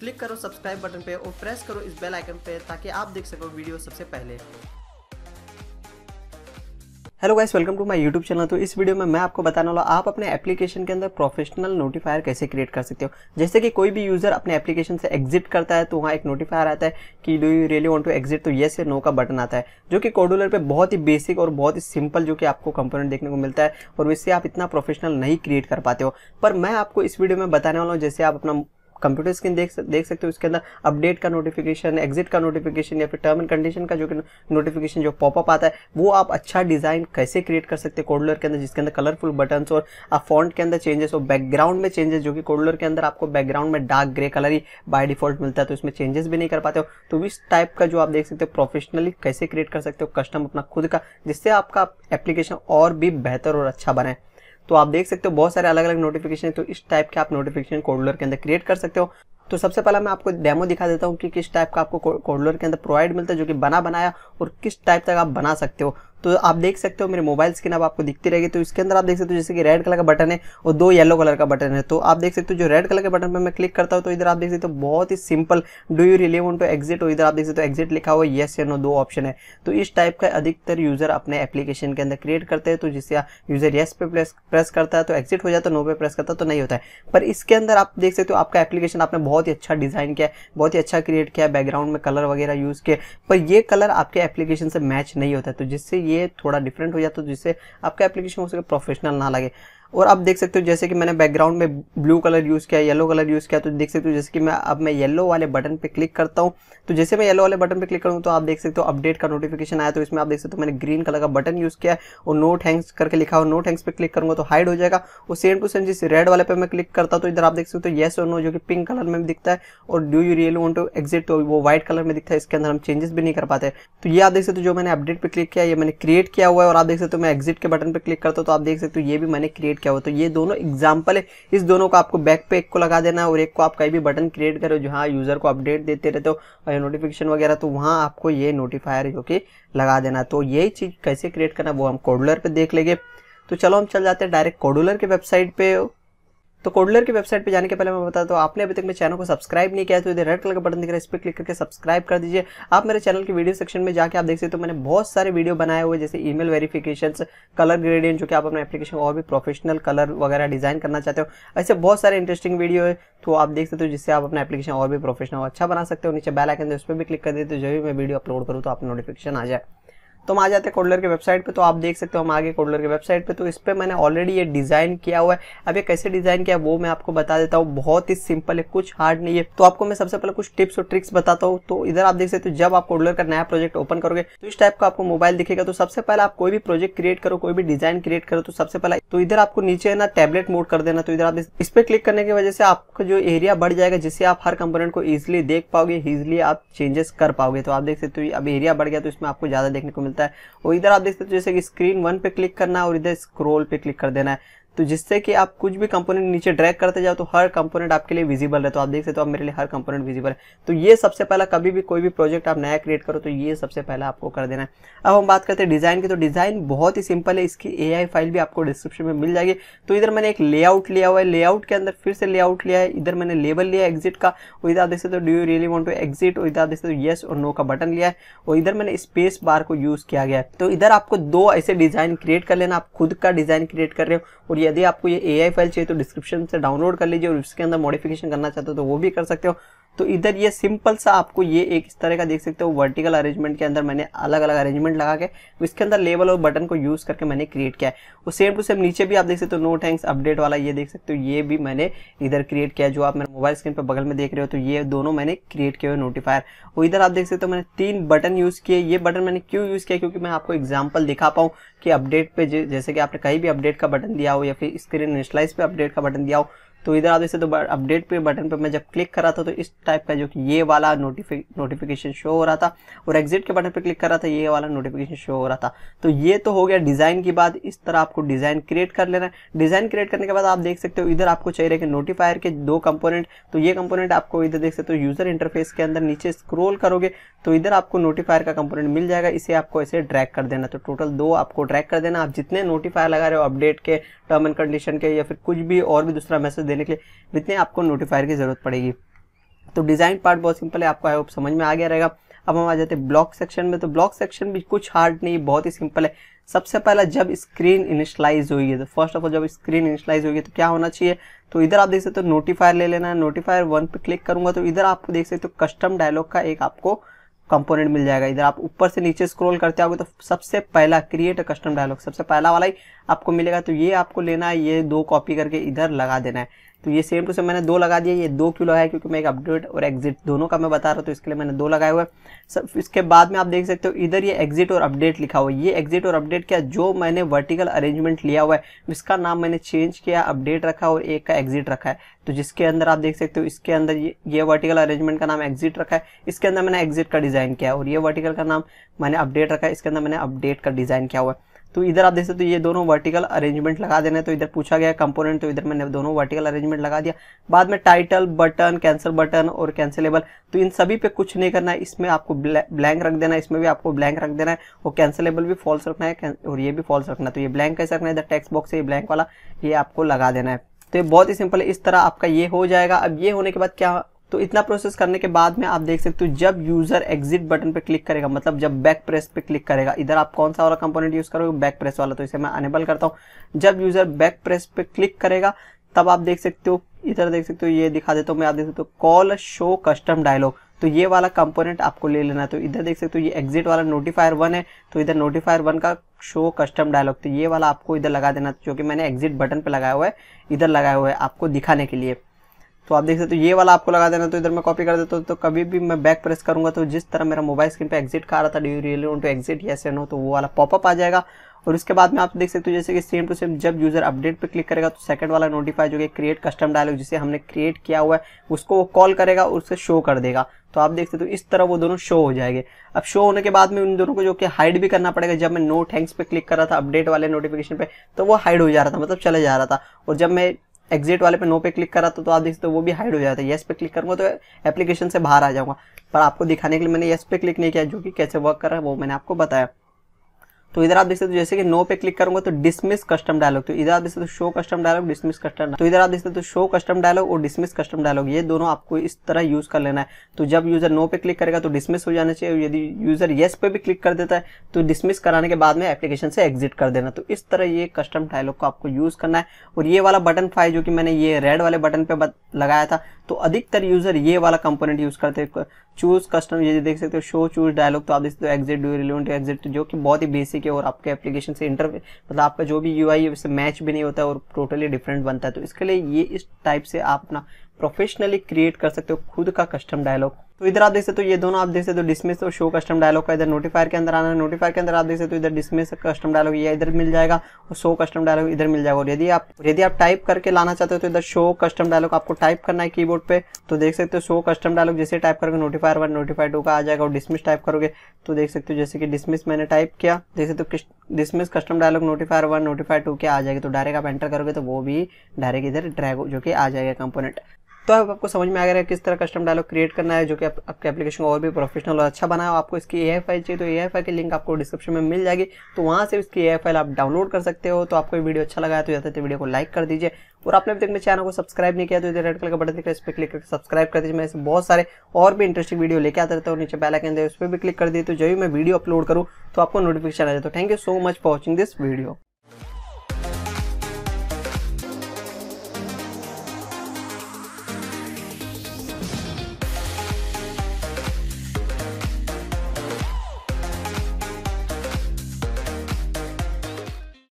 click करो subscribe button पे और प्रेस करो इस बेल आइकन पे ताकि आप देख सको वीडियो सबसे पहले hello guys welcome to my YouTube channel तो इस वीडियो में मैं आपको बताने वाला आप अपने एप्लीकेशन के अंदर प्रोफेशनल नोटिफायर कैसे क्रिएट कर सकते हो जैसे कि कोई भी यूज़र अपने एप्लीकेशन से एग्जिट करता है तो वहाँ एक नोटिफायर आता है कि do you really want to exit तो येस या नो का बटन आता है जो कि कॉडुलर पर बहुत ही बेसिक और बहुत ही सिंपल जो कि आपको कंपोनेंट देखने को मिलता है और इससे आप इतना प्रोफेशनल नहीं क्रिएट कर पाते हो पर मैं आपको इस वीडियो में बताने वाला हूँ जैसे आप अपना कंप्यूटर स्क्रीन देख देख सकते हो उसके अंदर अपडेट का नोटिफिकेशन एग्जिट का नोटिफिकेशन या फिर टर्म एंड कंडीशन का जो नोटिफिकेशन जो पॉपअप आता है वो आप अच्छा डिज़ाइन कैसे क्रिएट कर सकते हैं कोडलर के अंदर जिसके अंदर कलरफुल बटन और आप फॉन्ट के अंदर चेंजेस और बैकग्राउंड में चेंजेस जो कि कोडलर के अंदर आपको बैकग्राउंड में डार्क ग्रे कलर ही बाय डिफॉल्ट मिलता है तो इसमें चेंजेस भी नहीं कर पाते हो तो इस टाइप का जो आप देख सकते हो प्रोफेशनली कैसे क्रिएट कर सकते हो कस्टम अपना खुद का जिससे आपका एप्लीकेशन और भी बेहतर और अच्छा बनाए तो आप देख सकते हो बहुत सारे अलग अलग नोटिफिकेशन तो इस टाइप के आप नोटिफिकेशन कोडलर के अंदर क्रिएट कर सकते हो तो सबसे पहला मैं आपको डेमो दिखा देता हूँ कि किस टाइप का आपको कोडलर के अंदर प्रोवाइड मिलता है जो कि बना बनाया और किस टाइप तक आप बना सकते हो तो आप देख सकते हो मेरे मोबाइल स्क्रीन अब आपको दिखती रहेगी तो इसके अंदर आप देख सकते हो जैसे कि रेड कलर का बटन है और दो येलो कलर का बटन है तो आप देख सकते हो जो रेड कलर के बटन पर मैं क्लिक करता हूँ तो इधर आप देख सकते हो बहुत ही simple do you really want to exit और इधर आप देख सकते हो एग्जिट लिखा हुआ येस या नो दो ऑप्शन है तो इस टाइप का अधिकतर यूजर अपने एप्लीकेशन के अंदर क्रिएट करते हैं तो जिससे यूजर येस पे प्रेस करता है तो एग्जिट हो जाता है नो पे प्रेस करता तो नहीं होता है पर इसके अंदर आप देख सकते हो आपका एप्लीकेशन आपने बहुत ही अच्छा डिजाइन किया है बहुत ही अच्छा क्रिएट किया है बैकग्राउंड में कलर वगैरह यूज किया पर ये कलर आपके एप्लीकेशन से मैच नहीं होता है तो जिससे ये ये थोड़ा डिफरेंट हो जाता है जिससे आपका एप्लीकेशन हो सके प्रोफेशनल ना लगे और आप देख सकते हो जैसे कि मैंने बैकग्राउंड में ब्लू कलर यूज़ किया येलो कलर यूज़ किया तो देख सकते हो जैसे कि मैं अब मैं येलो वाले बटन पे क्लिक करता हूँ तो जैसे मैं येलो वाले बटन पे क्लिक करूँ तो आप देख सकते हो अपडेट का नोटिफिकेशन आया तो इसमें आप देख सकते हो मैंने ग्रीन कलर का बटन यूज़ किया और नो थैंक्स करके लिखा और नो थैंक्स पर क्लिक करूँगा तो हाइड हो जाएगा और सेम टू सेम जिस रेड वाले पे मैं क्लिक करता तो इधर आप देख सकते हो येस और नो जो कि पिंक कलर में दिखता है और do you real want to exit तो वो व्हाइट कलर में दिखता है इसके अंदर हम चेंजेस भी नहीं कर पाते तो ये आप देख सकते हो जो मैंने अपडेट पर क्लिक किया ये मैंने क्रिएट किया हुआ है और आप देख सकते हो मैं एग्जिट के बटन पर क्लिक करता हूँ तो आप देख सकते हो ये भी मैंने क्रिएट क्या हुआ तो ये दोनों एग्जाम्पल है इस दोनों को आपको बैक पे एक को लगा देना और एक को आप कहीं भी बटन क्रिएट करो हाँ यूज़र को अपडेट देते रहते हो नोटिफिकेशन वगैरह तो वहाँ आपको ये नोटिफायर जो कि लगा देना तो यही चीज़ कैसे क्रिएट करना वो हम कोडुलर पर देख लेंगे तो चलो हम चल जाते हैं डायरेक्ट कोडुलर के वेबसाइट पर तो कोडलर की वेबसाइट पे जाने के पहले मैं बता दूं आपने अभी तक मेरे चैनल को सब्सक्राइब नहीं किया तो इधर रेड कलर का बटन दिख रहा है इस पर क्लिक करके सब्सक्राइब कर दीजिए आप मेरे चैनल के वीडियो सेक्शन में जाकर आप देख सकते हो तो मैंने बहुत सारे वीडियो बनाए हुए जैसे ईमेल वेरिफिकेशन कलर ग्रेडियंट जो कि आप अपने एप्लीकेशन और भी प्रोफेशनल कलर वगैरह डिजाइन करना चाहते हो ऐसे बहुत सारे इंटरेस्टिंग वीडियो है तो आप देख सकते हो जिससे आप अपना एप्लीकेशन और भी प्रोफेशनल अच्छा बना सकते हो नीचे बेल आइकन उस पर भी क्लिक कर देते हो जब भी मैं वीडियो अपलोड करूँ तो आप नोटिफिकेशन आ जाए तो हम आ जाते हैं कोडलर के वेबसाइट पे तो आप देख सकते हो हम आगे कोडलर के वेबसाइट पे तो इस पर मैंने ऑलरेडी ये डिज़ाइन किया हुआ है अब ये कैसे डिज़ाइन किया वो मैं आपको बता देता हूँ बहुत ही सिंपल है कुछ हार्ड नहीं है तो आपको मैं सबसे पहले कुछ टिप्स और ट्रिक्स बताता हूँ तो इधर आप देख सकते हो जब आप कोडलर का नया प्रोजेक्ट ओपन करोगे तो इस टाइप का आपको मोबाइल दिखेगा तो सबसे पहले आप कोई भी प्रोजेक्ट क्रिएट करो कोई भी डिज़ाइन क्रिएट करो तो सबसे पहले तो इधर आपको नीचे ना टैबलेट मोड कर देना तो इधर आप इस पर क्लिक करने की वजह से आपका जो एरिया बढ़ जाएगा जिससे आप हर कंपोनेंट को ईजिली देख पाओगे ईजिली आप चेंजेस कर पाओगे तो आप देख सकते हो अब एरिया बढ़ गया तो इसमें आपको ज़्यादा देखने को मिलता मिलता है और इधर आप देख सकते हो जैसे कि स्क्रीन वन पे क्लिक करना है और इधर स्क्रोल पे क्लिक कर देना है तो जिससे कि आप कुछ भी कंपोनेंट नीचे ड्रैग करते जाओ तो हर कंपोनेंट आपके लिए विजिबल है तो आप देख सकते हो तो आप मेरे लिए हर कंपोनेंट विजिबल है तो ये सबसे पहला कभी भी कोई भी प्रोजेक्ट आप नया क्रिएट करो तो ये सबसे पहला आपको कर देना है अब हम बात करते हैं डिज़ाइन की तो डिज़ाइन बहुत ही सिंपल है इसकी ए फाइल भी आपको डिस्क्रिप्शन में मिल जाएगी तो इधर मैंने एक लेआउट लिया हुआ है लेआउट के अंदर फिर से लेआउट लिया है इधर मैंने लेबल लिया है एग्जिट का और इधर देख सकते हो do you really want to exit और इधर आप देख सकते हो येस और नो का बटन लिया है और इधर मैंने स्पेस बार को यूज़ किया गया है तो इधर आपको दो ऐसे डिज़ाइन क्रिएट कर लेना आप खुद का डिज़ाइन क्रिएट कर रहे हो और यदि आपको ये ए फाइल चाहिए तो डिस्क्रिप्शन से डाउनलोड कर लीजिए और इसके अंदर मॉडिफिकेशन करना चाहते हो तो वो भी कर सकते हो तो इधर ये सिंपल सा आपको ये एक इस तरह का देख सकते हो वर्टिकल अरेंजमेंट के अंदर मैंने अलग अलग अरेंजमेंट लगा के इसके अंदर लेबल और बटन को यूज़ करके मैंने क्रिएट किया है और सेम टू सेम नीचे भी आप देख सकते हो नो थैंक्स अपडेट वाला ये देख सकते हो ये भी मैंने इधर क्रिएट किया जो आप मेरे मोबाइल स्क्रीन पर बगल में देख रहे हो तो ये दोनों मैंने क्रिएट किए हुए नोटिफायर और इधर आप देख सकते हो मैंने तीन बटन यूज़ किए ये बटन मैंने क्यों यूज़ किया क्योंकि मैं आपको एग्जाम्पल दिखा पाऊँ कि अपडेट पे जैसे कि आपने कहीं भी अपडेट का बटन दिया हो या फिर स्क्रीन इनिशलाइज पे अपडेट का बटन दिया हो तो इधर आप देख तो अपडेट पे बटन पे मैं जब क्लिक कर रहा था तो इस टाइप का जो कि ये वाला नोटिफिक नोटिफिकेशन शो हो रहा था और एग्जिट के बटन पे क्लिक कर रहा था ये वाला नोटिफिकेशन शो हो रहा था तो ये तो हो गया डिज़ाइन की बात इस तरह आपको डिज़ाइन क्रिएट कर लेना है डिज़ाइन क्रिएट करने के बाद आप देख सकते हो इधर आपको चाहिए रहे नोटिफायर के दो कंपोनेंट तो ये कंपोनेंट आपको इधर देख सकते हो यूज़र इंटरफेस के अंदर नीचे स्क्रोल करोगे तो इधर आपको नोटिफायर का कंपोनेंट मिल जाएगा इसे आपको ऐसे ड्रैक कर देना तो टोटल दो आपको ड्रैक कर देना आप जितने नोटिफायर लगा रहे हो अपडेट के टर्म एंड कंडीशन के या फिर कुछ भी और भी दूसरा मैसेज देने के लिए इतने आपको नोटिफायर की ज़रूरत पड़ेगी तो डिज़ाइन पार्ट बहुत सिंपल है आपको आई होप समझ में आ गया रहेगा अब हम आ जाते हैं ब्लॉक सेक्शन में तो ब्लॉक सेक्शन भी कुछ हार्ड नहीं बहुत ही सिंपल है सबसे पहला जब स्क्रीन इनिशलाइज होगी तो फर्स्ट ऑफ ऑल जब स्क्रीन इनिशलाइज होगी तो क्या होना चाहिए तो इधर आप देख सकते हो तो नोटिफायर ले लेना है नोटिफायर वन पे क्लिक करूंगा तो इधर आप देख सकते हो तो कस्टम डायलॉग का एक आपको कंपोनेंट मिल जाएगा इधर आप ऊपर से नीचे स्क्रॉल करते आओगे तो सबसे पहला क्रिएट कस्टम डायलॉग सबसे पहला वाला ही आपको मिलेगा तो ये आपको लेना है ये दो कॉपी करके इधर लगा देना है तो ये सेम टू सेम मैंने दो लगा दिया ये दो क्यों लगाया क्योंकि मैं एक अपडेट और एग्जिट दोनों का मैं बता रहा हूँ तो इसके लिए मैंने दो लगाए हुए सब इसके बाद में आप देख सकते हो इधर ये एग्जिट और अपडेट लिखा हुआ है ये एग्जिट और अपडेट क्या जो मैंने वर्टिकल अरेंजमेंट लिया हुआ है इसका नाम मैंने चेंज किया अपडेट रखा और एक का एग्जिट रखा है तो जिसके अंदर आप देख सकते हो इसके अंदर ये ये वर्टिकल अरेंजमेंट का नाम एग्जिट रखा है इसके अंदर मैंने एग्जिट का डिज़ाइन किया और ये वर्टिकल का नाम मैंने अपडेट रखा है इसके अंदर मैंने अपडेट का डिज़ाइन किया हुआ है तो इधर आप देख सकते हो ये दोनों वर्टिकल अरेंजमेंट लगा देना है तो इधर पूछा गया कंपोनेंट तो इधर मैंने दोनों वर्टिकल अरेंजमेंट लगा दिया बाद में टाइटल बटन कैंसिल बटन और कैंसिलेबल तो इन सभी पे कुछ नहीं करना है इसमें आपको ब्लैंक रख देना है इसमें भी आपको ब्लैंक रख देना है और कैंसिलेबल भी फॉल्स रखना है और ये भी फॉल्स रखना है तो ये ब्लैंक कैसे रखना है इधर टेक्स बॉक्स है ब्लैंक वाला ये आपको लगा देना है तो ये बहुत ही सिंपल है इस तरह आपका ये हो जाएगा अब ये होने के बाद क्या तो इतना प्रोसेस करने के बाद में आप देख सकते हो जब यूजर एग्जिट बटन पे क्लिक करेगा मतलब जब बैक प्रेस पे क्लिक करेगा इधर आप कौन सा वाला कंपोनेंट यूज करोगे बैक प्रेस वाला तो इसे मैं अनेबल करता हूँ जब यूजर बैक प्रेस पे क्लिक करेगा तब आप देख सकते हो इधर देख सकते हो ये दिखा देता हूँ मैं आप देख सकते हो कॉल शो कस्टम डायलॉग तो ये वाला कंपोनेंट आपको ले लेना है तो इधर देख सकते हो ये एग्जिट वाला नोटिफायर वन है तो इधर नोटिफायर वन का शो कस्टम डायलॉग तो ये वाला आपको इधर लगा देना जो कि मैंने एग्जिट बटन पे लगाया हुआ है इधर लगाया हुआ है आपको दिखाने के लिए तो आप देख सकते हो ये वाला आपको लगा देना तो इधर मैं कॉपी कर देता हूँ तो कभी भी मैं बैक प्रेस करूंगा तो जिस तरह मेरा मोबाइल स्क्रीन पे एग्जिट का आ रहा था do you really to exit या नो तो वो वाला पॉपअप आ जाएगा और उसके बाद में आप देख सकते हो जैसे कि सेम टू सेम जब यूजर अपडेट पे क्लिक करेगा तो सेकंड वाला नोटिफाई जो कि क्रिएट कस्टम डायलॉग जिसे हमने क्रिएट किया हुआ है उसको वो कॉल करेगा और उसे शो कर देगा तो आप देख सकते हो इस तरह वो दोनों शो हो जाएंगे अब शो होने के बाद में उन दोनों को जो कि हाइड भी करना पड़ेगा जब मैं नो थैंक्स पे क्लिक कर रहा था अपडेट वाले नोटिफिकेशन पे तो वो हाइड हो जा रहा था मतलब चले जा रहा था और जब मैं एग्जिट वाले पे नो पे क्लिक करा तो, तो आप देख सकते हो वो भी हाइड हो जाता है येस पे क्लिक करूंगा तो एप्लीकेशन से बाहर आ जाऊंगा पर आपको दिखाने के लिए मैंने येस पे क्लिक नहीं किया जो कि कैसे वर्क कर रहा है वो मैंने आपको बताया तो इधर आप देख सकते हो जैसे कि नो पे क्लिक करूंगा तो डिसमिस कस्टम डायलॉग तो इधर आप देख सकते हो show custom dialog dismiss custom तो इधर आप देख सकते हो शो कस्टम डायलॉग और डिसमिस कस्टम डायलॉग ये दोनों आपको इस तरह यूज कर लेना है तो जब यूजर नो पे क्लिक करेगा तो डिसमिस हो जाना चाहिए यदि यूजर येस पे भी क्लिक कर देता है तो डिसमिस कराने के बाद में एप्लीकेशन से एग्जिट कर देना तो इस तरह ये कस्टम डायलॉग को आपको यूज करना है और ये वाला बटन फाइव जो कि मैंने ये रेड वाले बटन पे लगाया था तो अधिकतर यूजर ये वाला कंपोनेंट यूज करते चूज कस्टम ये देख सकते हो शो चूज डायलॉग तो आप देख सकते हो एग्जिट डू रिलेवेंट एग्जिट जो कि बहुत ही बेसिक के और आपके एप्लीकेशन से इंटर मतलब आपका जो भी यू आई मैच भी नहीं होता और टोटली डिफरेंट बनता है तो इसके लिए ये इस टाइप से आप अपना प्रोफेशनली क्रिएट कर सकते हो खुद का कस्टम डायलॉग तो इधर आप देख सकते हो ये दोनों आप देख सकते हो डिसमिस और शो कस्टम डायलॉग का इधर नोटिफायर के अंदर आना है नोटिफायर के अंदर आप देख सकते हो इधर डिसमिस कस्टम डायलॉग ये इधर मिल जाएगा और शो कस्टम डायलॉग इधर मिल जाएगा और यदि आप यदि आप टाइप करके लाना चाहते हो तो इधर शो कस्टम डायलॉग आपको टाइप करना है की पे तो देख सकते हो शो कस्टम डायलॉग जैसे टाइप करोगे नोटिफायर वन नोटिफाई टू का आ जाएगा और डिसमिस टाइप करोगे तो देख सकते हो जैसे कि डिसमिस मैंने टाइप किया देख सकते हो dismiss custom dialog notifier one notifier two के आ जाएगी तो डायरेक्ट आप एंटर करोगे तो वो भी डायरेक्ट इधर ड्रैग जो कि आ जाएगा कंपोनेंट तो अब आपको समझ में आ गया है किस तरह कस्टम डायलॉग क्रिएट करना है जो कि आपके एप्लीकेशन और भी प्रोफेशनल और अच्छा बनाया आपको इसकी ए आई चाहिए तो ए फाइल की लिंक आपको डिस्क्रिप्शन में मिल जाएगी तो वहाँ से उसकी ए फाइल आप डाउनलोड कर सकते हो तो आपको वीडियो अच्छा लगा तो जाते वीडियो को लाइक कर दीजिए और आपने अभी तक मेरे चैनल को सब्सक्राइब नहीं किया तो रेड कलर का बटन दिख रहा है इस पर क्लिक करके सब्सक्राइब कर दीजिए मैं ऐसे बहुत सारे और भी इंटरेस्टिंग वीडियो लेके आता रहता हूँ नीचे बेल आइकन दे उस पर भी क्लिक कर दी तो जब भी मैं वीडियो अपलोड करूँ तो आपको नोटिफिकेशन आ जाए तो thank you so much for watching this video